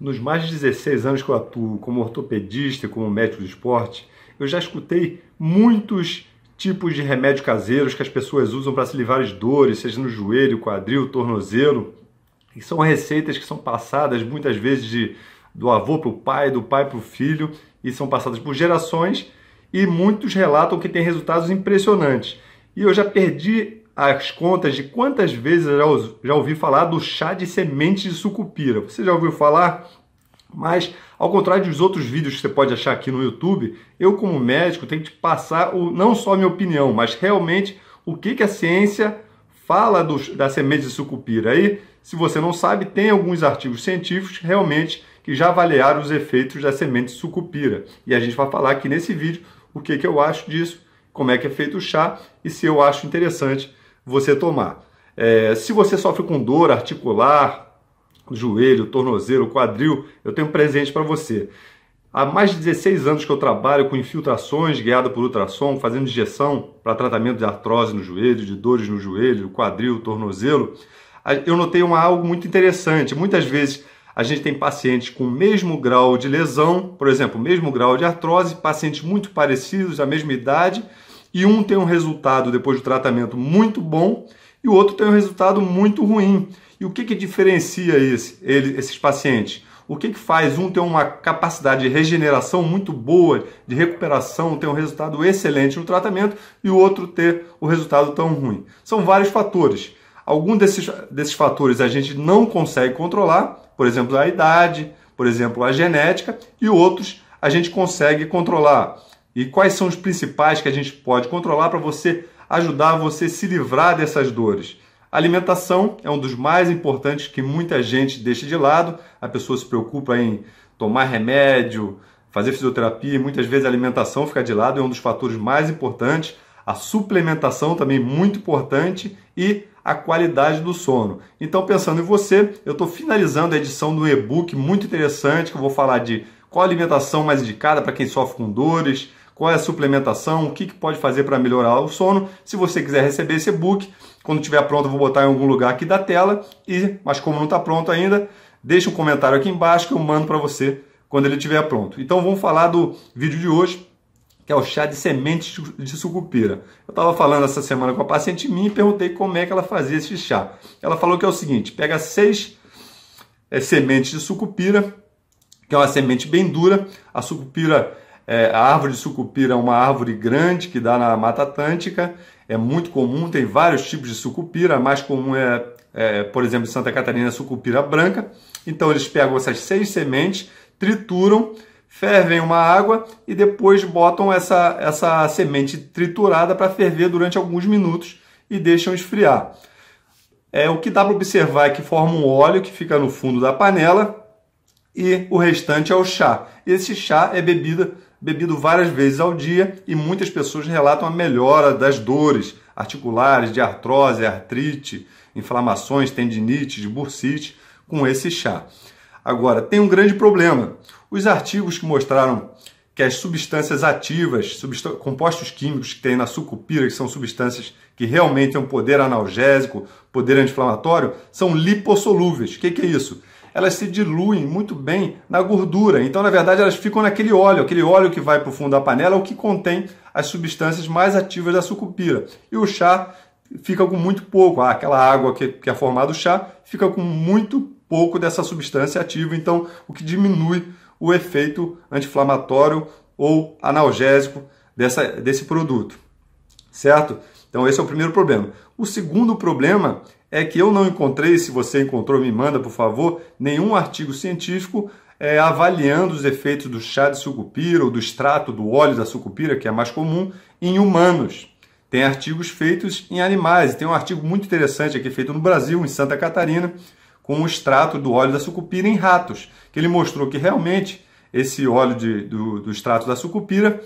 Nos mais de 16 anos que eu atuo como ortopedista e como médico do esporte, eu já escutei muitos tipos de remédios caseiros que as pessoas usam para se livrar de dores, seja no joelho, quadril, tornozelo. E são receitas que são passadas muitas vezes de, do avô para o pai, do pai para o filho, e são passadas por gerações, e muitos relatam que tem resultados impressionantes. E eu já perdi as contas de quantas vezes eu já ouvi falar do chá de sementes de sucupira. Você já ouviu falar? Mas, ao contrário dos outros vídeos que você pode achar aqui no YouTube, eu, como médico, tenho que te passar o, não só a minha opinião, mas realmente o que, que a ciência fala do, da semente de sucupira. Aí, se você não sabe, tem alguns artigos científicos realmente que já avaliaram os efeitos da semente de sucupira. E a gente vai falar aqui nesse vídeo o que, que eu acho disso, como é que é feito o chá e se eu acho interessante você tomar. É, se você sofre com dor articular, joelho, tornozelo, quadril, eu tenho um presente para você. Há mais de 16 anos que eu trabalho com infiltrações guiada por ultrassom, fazendo injeção para tratamento de artrose no joelho, de dores no joelho, quadril, tornozelo. Eu notei uma, algo muito interessante. Muitas vezes a gente tem pacientes com o mesmo grau de lesão, por exemplo, mesmo grau de artrose, pacientes muito parecidos, da mesma idade, e um tem um resultado depois do tratamento muito bom e o outro tem um resultado muito ruim. E o que, que diferencia esse, ele, esses pacientes? O que, que faz um ter uma capacidade de regeneração muito boa, de recuperação, ter um resultado excelente no tratamento e o outro ter o resultado tão ruim? São vários fatores. Alguns desses, desses fatores a gente não consegue controlar, por exemplo, a idade, por exemplo, a genética, e outros a gente consegue controlar e quais são os principais que a gente pode controlar para você ajudar você se livrar dessas dores. A alimentação é um dos mais importantes que muita gente deixa de lado. A pessoa se preocupa em tomar remédio, fazer fisioterapia, e muitas vezes a alimentação fica de lado, é um dos fatores mais importantes. A suplementação também muito importante e a qualidade do sono. Então, pensando em você, eu estou finalizando a edição do e-book muito interessante que eu vou falar de qual a alimentação mais indicada para quem sofre com dores, qual é a suplementação, o que, que pode fazer para melhorar o sono. Se você quiser receber esse e-book, quando estiver pronto, eu vou botar em algum lugar aqui da tela. E, mas como não está pronto ainda, deixa um comentário aqui embaixo que eu mando para você quando ele estiver pronto. Então vamos falar do vídeo de hoje, que é o chá de sementes de sucupira. Eu estava falando essa semana com a paciente minha e perguntei como é que ela fazia esse chá. Ela falou que é o seguinte: pega seis é, sementes de sucupira, que é uma semente bem dura. A sucupira é, a árvore de sucupira é uma árvore grande que dá na Mata Atlântica, é muito comum, tem vários tipos de sucupira, a mais comum é, é por exemplo, em Santa Catarina, a sucupira branca. Então eles pegam essas seis sementes, trituram, fervem uma água e depois botam essa, essa semente triturada para ferver durante alguns minutos e deixam esfriar. É, o que dá para observar é que forma um óleo que fica no fundo da panela e o restante é o chá. Esse chá é bebida bebido várias vezes ao dia e muitas pessoas relatam a melhora das dores articulares, de artrose, artrite, inflamações, tendinite, de bursite com esse chá. Agora, tem um grande problema. Os artigos que mostraram que as substâncias ativas, compostos químicos que tem na sucupira, que são substâncias que realmente têm um poder analgésico, poder anti-inflamatório, são lipossolúveis. O que, que é isso? elas se diluem muito bem na gordura. Então, na verdade, elas ficam naquele óleo, aquele óleo que vai para o fundo da panela, o que contém as substâncias mais ativas da sucupira. E o chá fica com muito pouco. Ah, aquela água que, que é formada o chá fica com muito pouco dessa substância ativa, então o que diminui o efeito anti-inflamatório ou analgésico dessa, desse produto. Certo? Então esse é o primeiro problema. O segundo problema é que eu não encontrei, se você encontrou, me manda por favor, nenhum artigo científico é, avaliando os efeitos do chá de sucupira ou do extrato do óleo da sucupira, que é mais comum, em humanos. Tem artigos feitos em animais. Tem um artigo muito interessante aqui feito no Brasil, em Santa Catarina, com o extrato do óleo da sucupira em ratos, que ele mostrou que realmente esse óleo de, do, do extrato da sucupira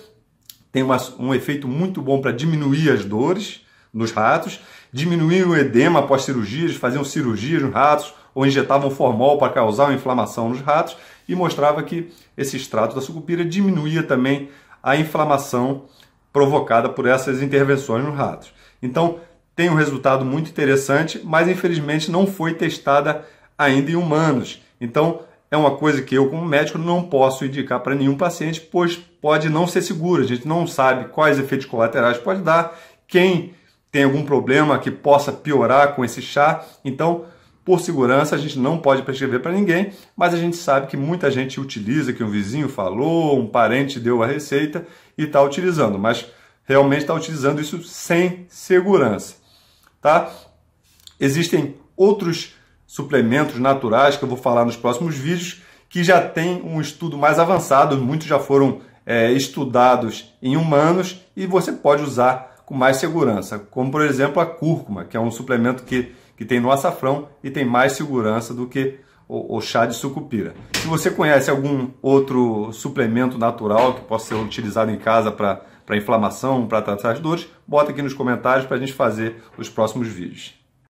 tem uma, um efeito muito bom para diminuir as dores nos ratos, diminuíam o edema após cirurgias, faziam cirurgias nos ratos ou injetavam formol para causar uma inflamação nos ratos e mostrava que esse extrato da sucupira diminuía também a inflamação provocada por essas intervenções nos ratos. Então, tem um resultado muito interessante, mas infelizmente não foi testada ainda em humanos. Então, é uma coisa que eu, como médico, não posso indicar para nenhum paciente, pois pode não ser seguro. A gente não sabe quais efeitos colaterais pode dar, quem tem algum problema que possa piorar com esse chá. Então, por segurança, a gente não pode prescrever para ninguém, mas a gente sabe que muita gente utiliza, que um vizinho falou, um parente deu a receita e está utilizando, mas realmente está utilizando isso sem segurança. Tá? Existem outros suplementos naturais que eu vou falar nos próximos vídeos que já tem um estudo mais avançado, muitos já foram é, estudados em humanos e você pode usar com mais segurança, como por exemplo a cúrcuma, que é um suplemento que, que tem no açafrão e tem mais segurança do que o, o chá de sucupira. Se você conhece algum outro suplemento natural que possa ser utilizado em casa para inflamação, para tratar as dores, bota aqui nos comentários para a gente fazer os próximos vídeos.